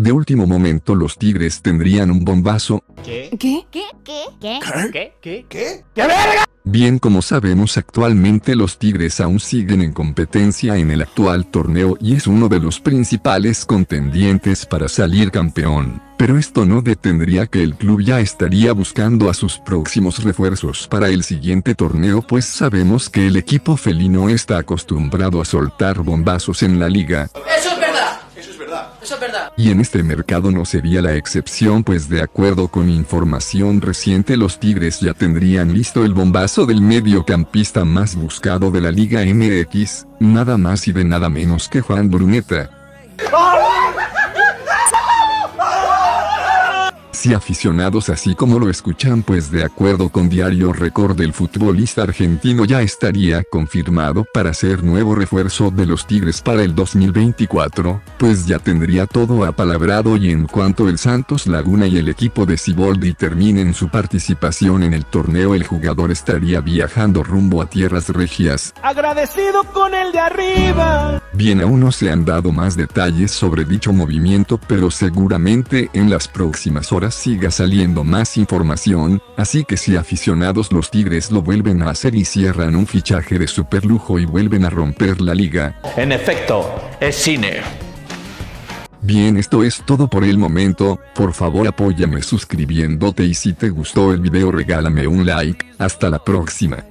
De último momento los Tigres tendrían un bombazo. ¿Qué? ¿Qué? ¿Qué? ¿Qué? ¿Qué? ¿Qué? ¿Qué? ¿Qué? ¿Qué verga? Bien como sabemos actualmente los Tigres aún siguen en competencia en el actual torneo y es uno de los principales contendientes para salir campeón. Pero esto no detendría que el club ya estaría buscando a sus próximos refuerzos para el siguiente torneo pues sabemos que el equipo felino está acostumbrado a soltar bombazos en la liga. Y en este mercado no sería la excepción pues de acuerdo con información reciente los Tigres ya tendrían listo el bombazo del mediocampista más buscado de la Liga MX, nada más y de nada menos que Juan Bruneta. Si aficionados así como lo escuchan pues de acuerdo con Diario Record el futbolista argentino ya estaría confirmado para ser nuevo refuerzo de los Tigres para el 2024, pues ya tendría todo apalabrado y en cuanto el Santos Laguna y el equipo de Ciboldi terminen su participación en el torneo el jugador estaría viajando rumbo a tierras regias. Agradecido con el de arriba. Bien aún no se han dado más detalles sobre dicho movimiento pero seguramente en las próximas horas siga saliendo más información, así que si aficionados los Tigres lo vuelven a hacer y cierran un fichaje de super lujo y vuelven a romper la liga. En efecto, es cine. Bien esto es todo por el momento, por favor apóyame suscribiéndote y si te gustó el video regálame un like, hasta la próxima.